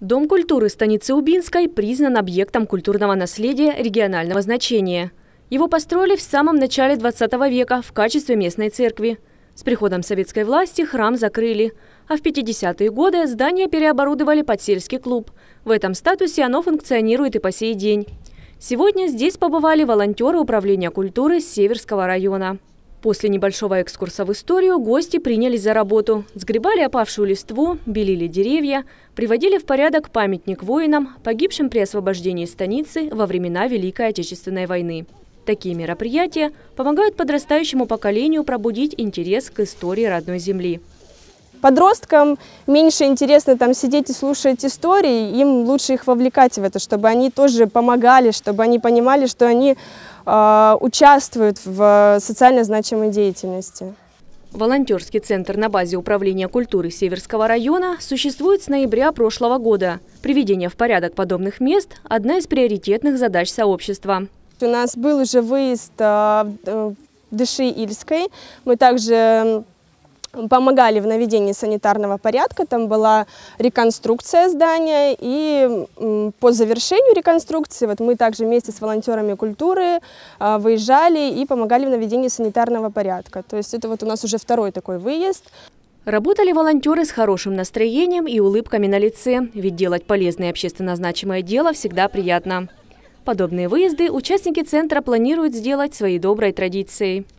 Дом культуры станицы Убинской признан объектом культурного наследия регионального значения. Его построили в самом начале 20 века в качестве местной церкви. С приходом советской власти храм закрыли, а в 50-е годы здание переоборудовали под сельский клуб. В этом статусе оно функционирует и по сей день. Сегодня здесь побывали волонтеры Управления культуры Северского района. После небольшого экскурса в историю гости принялись за работу. Сгребали опавшую листву, белили деревья, приводили в порядок памятник воинам, погибшим при освобождении станицы во времена Великой Отечественной войны. Такие мероприятия помогают подрастающему поколению пробудить интерес к истории родной земли. Подросткам меньше интересно там сидеть и слушать истории, им лучше их вовлекать в это, чтобы они тоже помогали, чтобы они понимали, что они э, участвуют в социально значимой деятельности. Волонтерский центр на базе Управления культуры Северского района существует с ноября прошлого года. Приведение в порядок подобных мест – одна из приоритетных задач сообщества. У нас был уже выезд а, э, в Дыши-Ильской. Мы также помогали в наведении санитарного порядка, там была реконструкция здания, и по завершению реконструкции вот мы также вместе с волонтерами культуры а, выезжали и помогали в наведении санитарного порядка. То есть это вот у нас уже второй такой выезд. Работали волонтеры с хорошим настроением и улыбками на лице, ведь делать полезное общественно значимое дело всегда приятно. Подобные выезды участники центра планируют сделать своей доброй традицией.